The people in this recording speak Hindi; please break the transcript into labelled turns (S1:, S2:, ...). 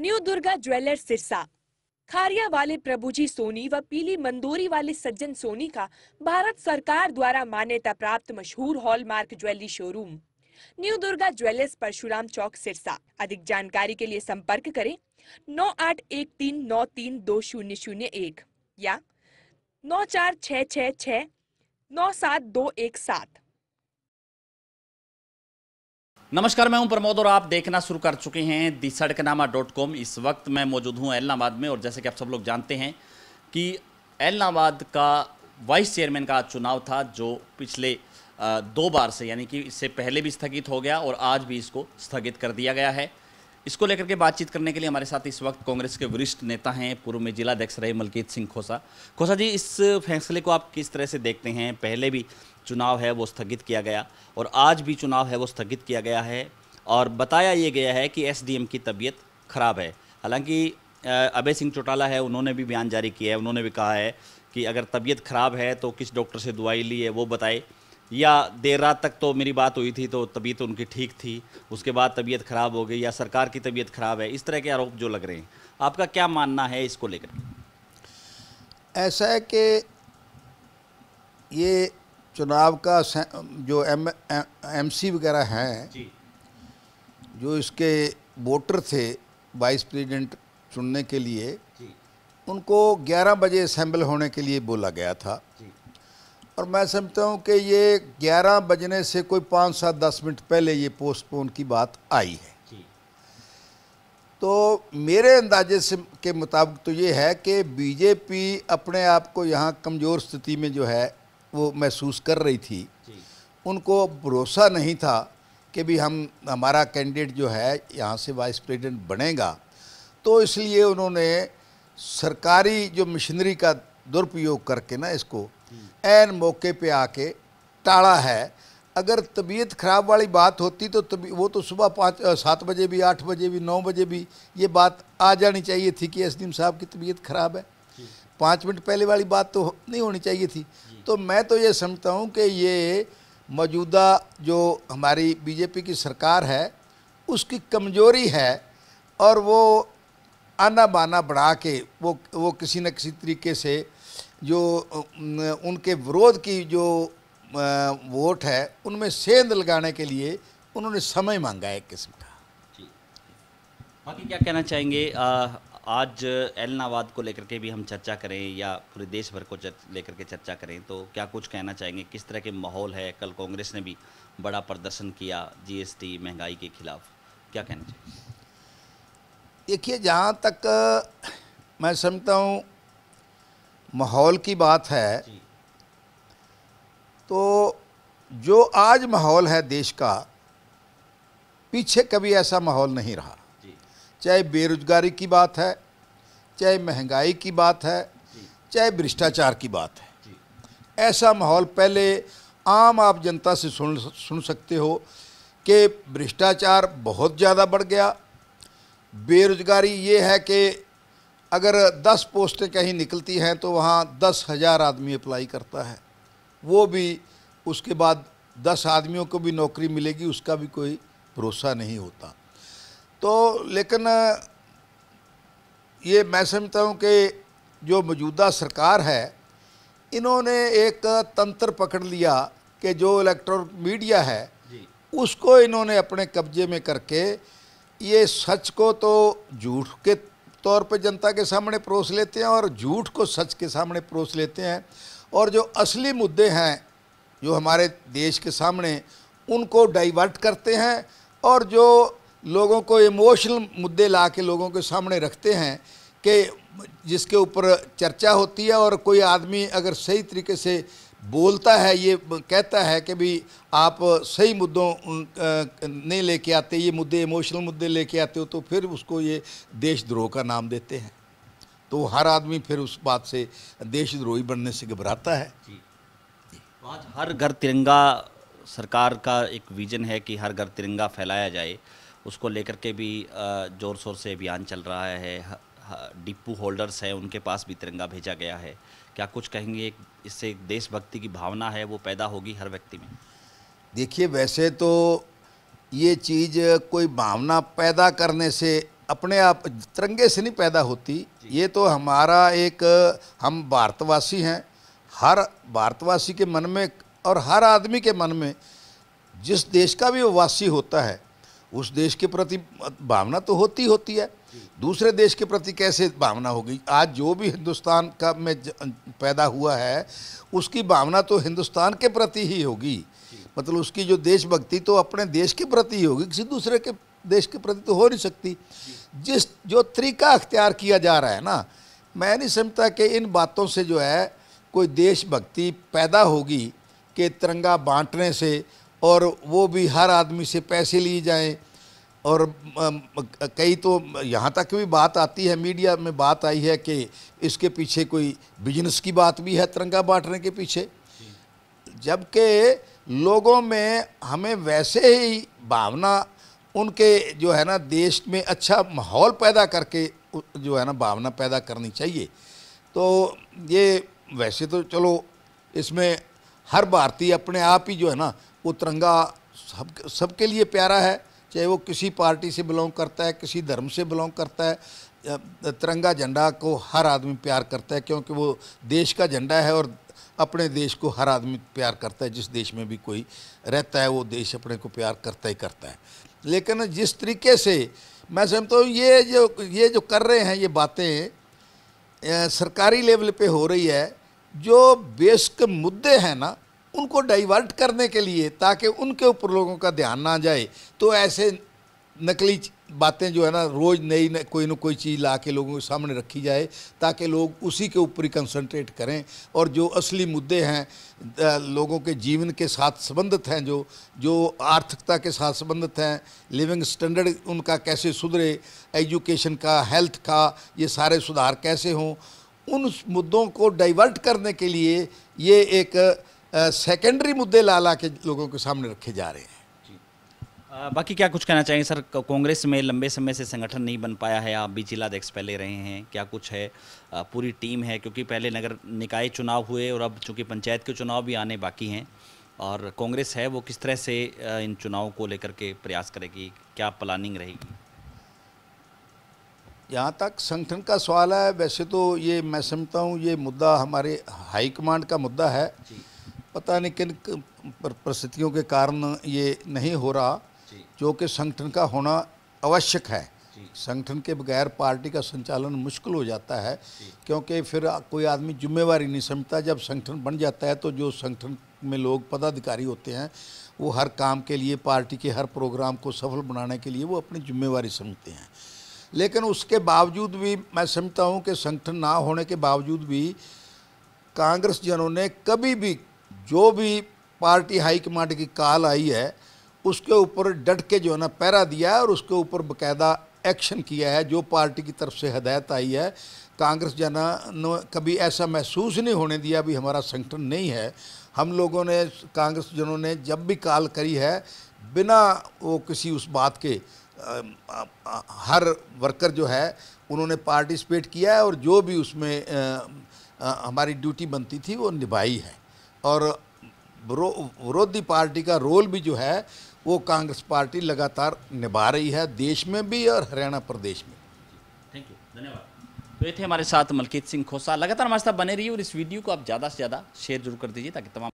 S1: न्यू दुर्गा ज्वेलर सिरसा खारिया वाले प्रभुजी सोनी व पीली मंदोरी वाले सज्जन सोनी का भारत सरकार द्वारा मान्यता प्राप्त मशहूर hallmark jewellery showroom new Durga jewellers Parshuram चौक सिरसा अधिक जानकारी के लिए संपर्क करें नौ आठ एक तीन नौ तीन दो शून्य शून्य एक या नौ चार छ छ छ नौ सात दो एक सात नमस्कार मैं हूं प्रमोद और आप देखना शुरू कर चुके हैं दी सड़कनामा डॉट कॉम इस वक्त मैं मौजूद हूं एलनाबाद में और जैसे कि आप सब लोग जानते हैं कि एलनाबाद का वाइस चेयरमैन का चुनाव था जो पिछले दो बार से यानी कि इससे पहले भी स्थगित हो गया और आज भी इसको स्थगित कर दिया गया है इसको लेकर के बातचीत करने के लिए हमारे साथ इस वक्त कांग्रेस के वरिष्ठ नेता हैं पूर्व में जिलाध्यक्ष रहे मलकीत सिंह खोसा खोसा जी इस फैसले को आप किस तरह से देखते हैं पहले भी चुनाव है वो स्थगित किया गया और आज भी चुनाव है वो स्थगित किया गया है और बताया ये गया है कि एस की तबीयत खराब है हालांकि अभय सिंह चौटाला है उन्होंने भी बयान जारी किया है उन्होंने भी कहा है कि अगर तबीयत खराब है तो किस डॉक्टर से दवाई ली है वो बताए या देर रात तक तो मेरी बात हुई थी तो तबीयत उनकी ठीक थी उसके बाद तबीयत ख़राब हो गई या सरकार की तबीयत ख़राब है इस तरह के आरोप जो लग रहे हैं आपका क्या मानना है इसको लेकर
S2: ऐसा है कि ये चुनाव का जो एम एम सी वगैरह हैं जो इसके वोटर थे वाइस प्रेसिडेंट चुनने के लिए उनको 11 बजे असम्बल होने के लिए बोला गया था जी। और मैं समझता हूँ कि ये 11 बजने से कोई पाँच सात दस मिनट पहले ये पोस्टपोन की बात आई है तो मेरे अंदाजे से के मुताबिक तो ये है कि बीजेपी अपने आप को यहाँ कमज़ोर स्थिति में जो है वो महसूस कर रही थी उनको भरोसा नहीं था कि भी हम हमारा कैंडिडेट जो है यहाँ से वाइस प्रेसिडेंट बनेगा तो इसलिए उन्होंने सरकारी जो मशीनरी का दुरुपयोग करके ना इसको एन मौके पे आके टाड़ा है अगर तबीयत ख़राब वाली बात होती तो तबी वो तो सुबह पाँच सात बजे भी आठ बजे भी नौ बजे भी ये बात आ जानी चाहिए थी कि असदीम साहब की तबीयत ख़राब है पाँच मिनट पहले वाली बात तो नहीं होनी चाहिए थी तो मैं तो ये समझता हूँ कि ये मौजूदा जो हमारी बीजेपी की सरकार है उसकी कमजोरी है और वो आना बाना बढ़ा के वो वो किसी न किसी तरीके से जो उनके विरोध की जो वोट है उनमें सेंध लगाने के लिए उन्होंने समय मांगा है किस्म का
S1: बाकी क्या कहना चाहेंगे आ, आज एलनावाद को लेकर के भी हम चर्चा करें या पूरे देश भर को लेकर के चर्चा करें तो क्या कुछ कहना चाहेंगे किस तरह के माहौल है कल कांग्रेस ने भी बड़ा प्रदर्शन किया जीएसटी महंगाई के खिलाफ क्या कहना चाहिए
S2: देखिए जहाँ तक मैं समझता हूँ माहौल की बात है तो जो आज माहौल है देश का पीछे कभी ऐसा माहौल नहीं रहा चाहे बेरोजगारी की बात है चाहे महंगाई की बात है चाहे भ्रष्टाचार की बात है ऐसा माहौल पहले आम आप जनता से सुन सुन सकते हो कि भ्रष्टाचार बहुत ज़्यादा बढ़ गया बेरोजगारी ये है कि अगर दस पोस्टें कहीं निकलती हैं तो वहाँ दस हज़ार आदमी अप्लाई करता है वो भी उसके बाद दस आदमियों को भी नौकरी मिलेगी उसका भी कोई भरोसा नहीं होता तो लेकिन ये मैं समझता हूँ कि जो मौजूदा सरकार है इन्होंने एक तंत्र पकड़ लिया कि जो इलेक्ट्रॉनिक मीडिया है उसको इन्होंने अपने कब्जे में करके ये सच को तो झूठ के तौर पे जनता के सामने परोस लेते हैं और झूठ को सच के सामने परोस लेते हैं और जो असली मुद्दे हैं जो हमारे देश के सामने उनको डाइवर्ट करते हैं और जो लोगों को इमोशनल मुद्दे ला के लोगों के सामने रखते हैं कि जिसके ऊपर चर्चा होती है और कोई आदमी अगर सही तरीके से बोलता है ये कहता है कि भी आप सही मुद्दों नहीं लेके आते ये मुद्दे इमोशनल मुद्दे लेके आते हो तो फिर उसको ये देशद्रोह का नाम देते हैं तो हर आदमी फिर उस बात से देशद्रोही बनने से घबराता है
S1: जी। तो आज हर घर तिरंगा सरकार का एक विजन है कि हर घर तिरंगा फैलाया जाए उसको लेकर के भी ज़ोर शोर से अभियान चल रहा है डिपू होल्डर्स हैं उनके पास भी तिरंगा भेजा गया है क्या कुछ कहेंगे इससे देशभक्ति की भावना है वो पैदा होगी हर व्यक्ति में देखिए वैसे
S2: तो ये चीज़ कोई भावना पैदा करने से अपने आप तिरंगे से नहीं पैदा होती ये तो हमारा एक हम भारतवासी हैं हर भारतवासी के मन में और हर आदमी के मन में जिस देश का भी वासी होता है उस देश के प्रति भावना तो होती होती है दूसरे देश के प्रति कैसे भावना होगी आज जो भी हिंदुस्तान का में पैदा हुआ है उसकी भावना तो हिंदुस्तान के प्रति ही होगी मतलब उसकी जो देशभक्ति तो अपने देश के प्रति ही होगी किसी दूसरे के देश के प्रति तो हो नहीं सकती जिस जो तरीका अख्तियार किया जा रहा है ना मैं नहीं समझता कि इन बातों से जो है कोई देशभक्ति पैदा होगी कि तिरंगा बांटने से और वो भी हर आदमी से पैसे लिए जाएँ और कई तो यहाँ तक भी बात आती है मीडिया में बात आई है कि इसके पीछे कोई बिजनेस की बात भी है तिरंगा बांटने के पीछे जबकि लोगों में हमें वैसे ही भावना उनके जो है ना देश में अच्छा माहौल पैदा करके जो है ना भावना पैदा करनी चाहिए तो ये वैसे तो चलो इसमें हर भारतीय अपने आप ही जो है ना वो तिरंगा सब सबके लिए प्यारा है चाहे वो किसी पार्टी से बिलोंग करता है किसी धर्म से बिलोंग करता है तिरंगा झंडा को हर आदमी प्यार करता है क्योंकि वो देश का झंडा है और अपने देश को हर आदमी प्यार करता है जिस देश में भी कोई रहता है वो देश अपने को प्यार करता ही करता है लेकिन जिस तरीके से मैं समझता हूँ ये जो ये जो कर रहे हैं ये बातें सरकारी लेवल पे हो रही है जो बेसिक मुद्दे हैं ना उनको डाइवर्ट करने के लिए ताकि उनके ऊपर लोगों का ध्यान ना जाए तो ऐसे नकली बातें जो है ना रोज़ नई कोई ना कोई चीज़ ला के लोगों के सामने रखी जाए ताकि लोग उसी के ऊपर ही कंसनट्रेट करें और जो असली मुद्दे हैं लोगों के जीवन के साथ संबंधित हैं जो जो आर्थिकता के साथ संबंधित हैं लिविंग स्टैंडर्ड उनका कैसे सुधरे एजुकेशन का हेल्थ का ये सारे सुधार कैसे हों उन मुद्दों को डाइवर्ट करने के लिए ये एक सेकेंडरी मुद्दे ला ला के लोगों के सामने रखे जा रहे हैं
S1: बाकी क्या कुछ कहना चाहेंगे सर कांग्रेस में लंबे समय से संगठन नहीं बन पाया है आप भी जिलाध्यक्ष पहले रहे हैं क्या कुछ है पूरी टीम है क्योंकि पहले नगर निकाय चुनाव हुए और अब चूंकि पंचायत के चुनाव भी आने बाकी हैं और कांग्रेस है वो किस तरह से इन चुनावों को लेकर के प्रयास करेगी क्या प्लानिंग रहेगी
S2: यहाँ तक संगठन का सवाल है वैसे तो ये मैं समझता हूँ ये मुद्दा हमारे हाईकमांड का मुद्दा है जी। पता नहीं किन परिस्थितियों के कारण ये नहीं हो रहा जो कि संगठन का होना आवश्यक है संगठन के बगैर पार्टी का संचालन मुश्किल हो जाता है क्योंकि फिर कोई आदमी जिम्मेवारी नहीं समझता जब संगठन बन जाता है तो जो संगठन में लोग पदाधिकारी होते हैं वो हर काम के लिए पार्टी के हर प्रोग्राम को सफल बनाने के लिए वो अपनी जिम्मेवारी समझते हैं लेकिन उसके बावजूद भी मैं समझता हूँ कि संगठन ना होने के बावजूद भी कांग्रेस जनों ने कभी भी जो भी पार्टी हाईकमांड की काल आई है उसके ऊपर डट के जो है ना पैरा दिया है और उसके ऊपर बकायदा एक्शन किया है जो पार्टी की तरफ से हदायत आई है कांग्रेस जाना कभी ऐसा महसूस नहीं होने दिया भी हमारा संगठन नहीं है हम लोगों ने कांग्रेस जनों ने जब भी काल करी है बिना वो किसी उस बात के आ, आ, आ, हर वर्कर जो है उन्होंने पार्टिसिपेट किया है और जो भी उसमें हमारी ड्यूटी बनती थी वो निभाई है और विरोधी पार्टी का रोल भी जो है वो कांग्रेस पार्टी लगातार निभा रही है देश में भी और हरियाणा प्रदेश में
S1: थैंक यू धन्यवाद तो ये थे हमारे साथ मलकीत सिंह खोसा लगातार हमारे साथ बने रहिए और इस वीडियो को आप ज़्यादा से ज़्यादा शेयर जरूर कर दीजिए ताकि तमाम